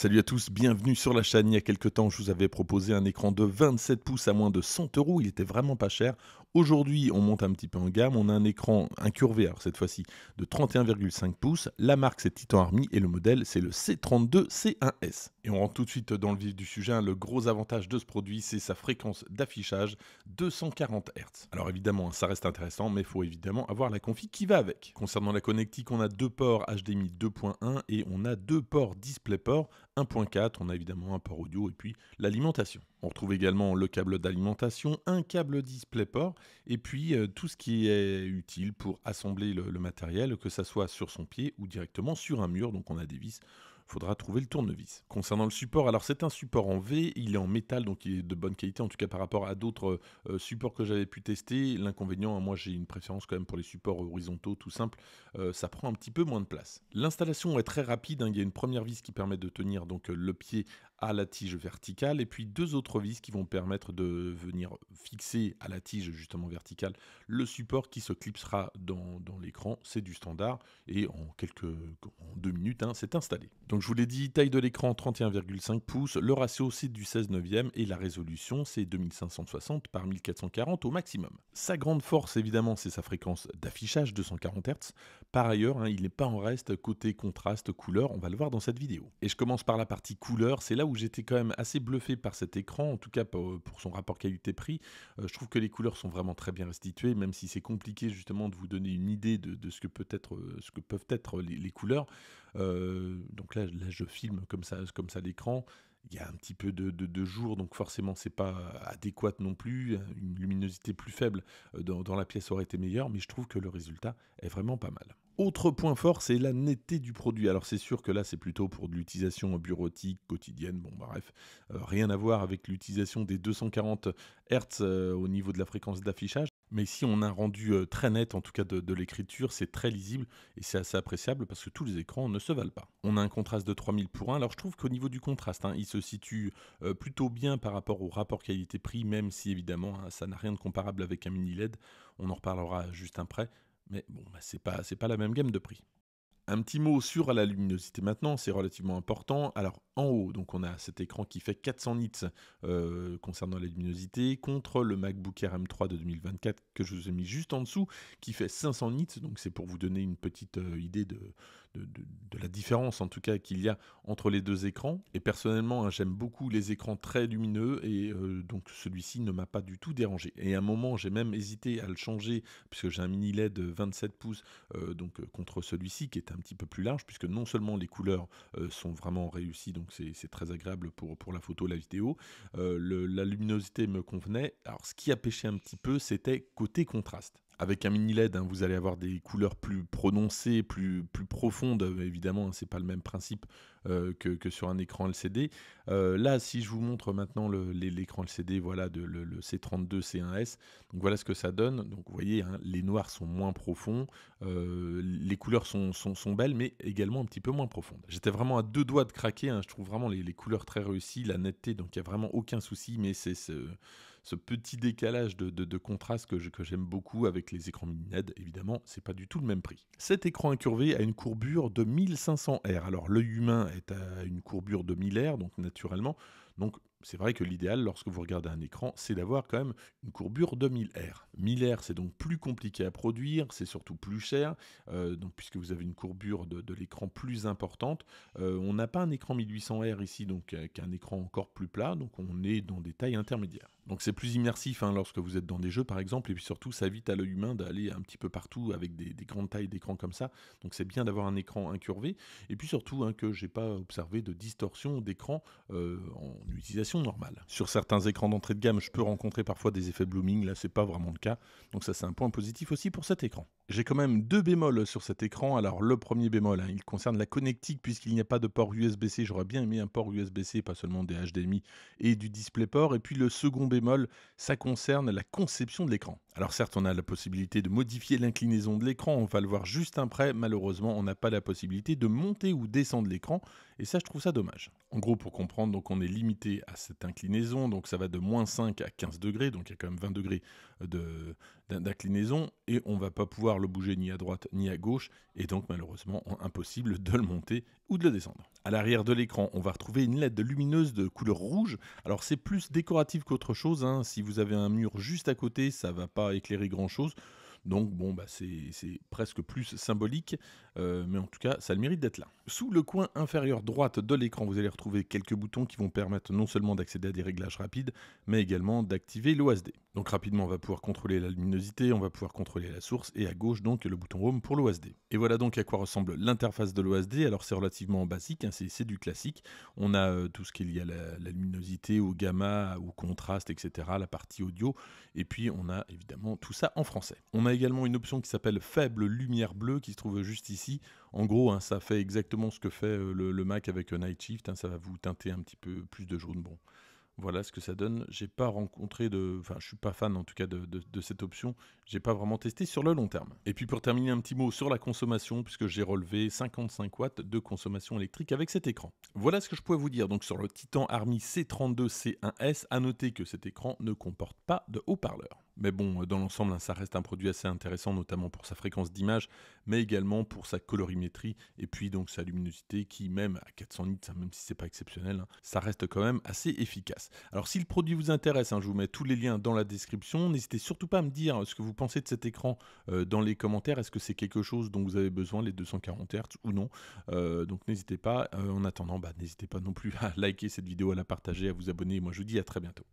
Salut à tous, bienvenue sur la chaîne. Il y a quelques temps, je vous avais proposé un écran de 27 pouces à moins de 100 euros. Il était vraiment pas cher. Aujourd'hui, on monte un petit peu en gamme. On a un écran incurvé, alors cette fois-ci, de 31,5 pouces. La marque, c'est Titan Army et le modèle, c'est le C32C1S. Et on rentre tout de suite dans le vif du sujet. Le gros avantage de ce produit, c'est sa fréquence d'affichage 240 Hz. Alors évidemment, ça reste intéressant, mais il faut évidemment avoir la config qui va avec. Concernant la connectique, on a deux ports HDMI 2.1 et on a deux ports DisplayPort 1.4, on a évidemment un port audio et puis l'alimentation. On retrouve également le câble d'alimentation, un câble DisplayPort et puis euh, tout ce qui est utile pour assembler le, matériel, que ça soit sur son pied ou directement sur un mur. Donc on a des vis faudra trouver le tournevis. Concernant le support, alors c'est un support en V, il est en métal, donc il est de bonne qualité, en tout cas par rapport à d'autres euh, supports que j'avais pu tester. L'inconvénient, moi j'ai une préférence quand même pour les supports horizontaux, tout simple, euh, ça prend un petit peu moins de place. L'installation est très rapide, hein. il y a une première vis qui permet de tenir donc euh, le pied à la tige verticale et puis deux autres vis qui vont permettre de venir fixer à la tige justement verticale le support qui se clipsera dans, dans l'écran. C'est du standard et en quelques en deux minutes hein, c'est installé. Donc je vous l'ai dit, taille de l'écran 31,5 pouces, le ratio c'est du 16 neuvième et la résolution c'est 2560 par 1440 au maximum. Sa grande force évidemment c'est sa fréquence d'affichage 240 Hz. Par ailleurs hein, il n'est pas en reste côté contraste couleur, on va le voir dans cette vidéo. Et je commence par la partie couleur, c'est là où où j'étais quand même assez bluffé par cet écran, en tout cas pour, euh, son rapport qualité-prix. Euh, je trouve que les couleurs sont vraiment très bien restituées, même si c'est compliqué justement de vous donner une idée de, ce, que peut être, euh, ce que peuvent être les, couleurs. donc là, là, je filme comme ça, comme ça l'écran il y a un petit peu de, de, jour, donc forcément c'est pas adéquat non plus. Une luminosité plus faible euh, dans, la pièce aurait été meilleure, mais je trouve que le résultat est vraiment pas mal. Autre point fort, c'est la netteté du produit. Alors c'est sûr que là, c'est plutôt pour de l'utilisation bureautique, quotidienne, bon bah, bref, euh, rien à voir avec l'utilisation des 240 Hz euh, au niveau de la fréquence d'affichage. Mais ici, on a un rendu euh, très net, en tout cas de, l'écriture, c'est très lisible et c'est assez appréciable parce que tous les écrans ne se valent pas. On a un contraste de 3000 pour 1, alors je trouve qu'au niveau du contraste, hein, il se situe euh, plutôt bien par rapport au rapport qualité-prix, même si évidemment hein, ça n'a rien de comparable avec un mini LED, on en reparlera juste après, mais bon, ce bah, c'est pas, pas la même gamme de prix. Un petit mot sur la luminosité maintenant, c'est relativement important. Alors en haut. Donc on a cet écran qui fait 400 nits euh, concernant la luminosité contre le MacBook Air M3 de 2024 que je vous ai mis juste en dessous qui fait 500 nits. Donc c'est pour vous donner une petite euh, idée de, de, la différence en tout cas qu'il y a entre les deux écrans. Et personnellement hein, j'aime beaucoup les écrans très lumineux et euh, donc celui-ci ne m'a pas du tout dérangé. Et à un moment j'ai même hésité à le changer puisque j'ai un mini LED 27 pouces donc contre celui-ci qui est un petit peu plus large puisque non seulement les couleurs sont vraiment réussies donc donc c'est très agréable pour, la photo, la vidéo. Euh, la luminosité me convenait. Alors ce qui a pêché un petit peu, c'était côté contraste avec un mini LED, hein, vous allez avoir des couleurs plus prononcées, plus, plus profondes. Euh, évidemment, ce hein, c'est pas le même principe euh, que, sur un écran LCD. Euh, là, si je vous montre maintenant l'écran LCD, voilà, le, C32, C1S. voilà ce que ça donne. Donc vous voyez, hein, les noirs sont moins profonds, les couleurs sont, sont, belles, mais également un petit peu moins profondes. J'étais vraiment à deux doigts de craquer. je trouve vraiment les, couleurs très réussies, la netteté. Donc il n'y a vraiment aucun souci, mais c'est ce ce petit décalage de, contraste que, j'aime beaucoup avec les écrans mini LED, évidemment, c'est pas du tout le même prix. Cet écran incurvé a une courbure de 1500 R. Alors l'œil humain est à une courbure de 1000 R, donc naturellement, donc c'est vrai que l'idéal lorsque vous regardez un écran, c'est d'avoir quand même une courbure de 1000R. 1000R, c'est donc plus compliqué à produire, c'est surtout plus cher, euh, donc puisque vous avez une courbure de, l'écran plus importante. Euh, on n'a pas un écran 1800R ici, donc avec euh, un écran encore plus plat, donc on est dans des tailles intermédiaires. Donc c'est plus immersif hein, lorsque vous êtes dans des jeux par exemple, et puis surtout ça évite à l'œil humain d'aller un petit peu partout avec des, grandes tailles d'écran comme ça. Donc c'est bien d'avoir un écran incurvé, et puis surtout hein, que que n'ai pas observé de distorsion d'écran en utilisation normale. Sur certains écrans d'entrée de gamme, je peux rencontrer parfois des effets blooming, là c'est pas vraiment le cas, donc ça c'est un point positif aussi pour cet écran. J'ai quand même deux bémols sur cet écran. Alors le premier bémol, hein, il concerne la connectique puisqu'il n'y a pas de port USB-C. J'aurais bien aimé un port USB-C, pas seulement des HDMI et du DisplayPort. Et puis le second bémol, ça concerne la conception de l'écran. Alors certes, on a la possibilité de modifier l'inclinaison de l'écran, on va le voir juste après. Malheureusement, on n'a pas la possibilité de monter ou descendre l'écran et ça, je trouve ça dommage. En gros, pour comprendre, donc on est limité à cette inclinaison, donc ça va de moins 5 à 15 degrés, donc il y a quand même 20 degrés de, d'inclinaison et on va pas pouvoir le bouger ni à droite ni à gauche et donc malheureusement impossible de le monter ou de le descendre. À l'arrière de l'écran, on va retrouver une LED lumineuse de couleur rouge. Alors c'est plus décoratif qu'autre chose. Hein. Si vous avez un mur juste à côté, ça va pas éclairer grand chose. Donc bon, bah, c'est presque plus symbolique, euh, mais en tout cas, ça le mérite d'être là. Sous le coin inférieur droite de l'écran, vous allez retrouver quelques boutons qui vont permettre non seulement d'accéder à des réglages rapides, mais également d'activer l'OSD. Donc rapidement, on va pouvoir contrôler la luminosité, on va pouvoir contrôler la source, et à gauche, donc, le bouton Home pour l'OSD. Et voilà donc à quoi ressemble l'interface de l'OSD. Alors c'est relativement basique, hein, c'est du classique. On a euh, tout ce qu'il y a la, la luminosité, au gamma, au contraste, etc., la partie audio, et puis on a évidemment tout ça en français a également une option qui s'appelle faible lumière bleue qui se trouve juste ici. En gros, hein, ça fait exactement ce que fait euh, le, Mac avec euh, Night Shift. Hein, ça va vous teinter un petit peu plus de jaune. Bon, voilà ce que ça donne. J'ai pas rencontré de, enfin, je suis pas fan en tout cas de, de cette option. J'ai pas vraiment testé sur le long terme. Et puis pour terminer un petit mot sur la consommation, puisque j'ai relevé 55 watts de consommation électrique avec cet écran. Voilà ce que je pouvais vous dire. Donc sur le Titan Army C32 C1S, à noter que cet écran ne comporte pas de haut-parleur. Mais bon, euh, dans l'ensemble, hein, ça reste un produit assez intéressant, notamment pour sa fréquence d'image, mais également pour sa colorimétrie et puis donc sa luminosité qui, même à 400 nits, hein, même si c'est pas exceptionnel, hein, ça reste quand même assez efficace. Alors si le produit vous intéresse, je vous mets tous les liens dans la description. N'hésitez surtout pas à me dire euh, ce que vous pensez de cet écran euh, dans les commentaires. Est-ce que c'est quelque chose dont vous avez besoin, les 240 Hz ou non Donc n'hésitez pas. en attendant, bah, n'hésitez pas non plus à liker cette vidéo, à la partager, à vous abonner. Moi, je vous dis à très bientôt.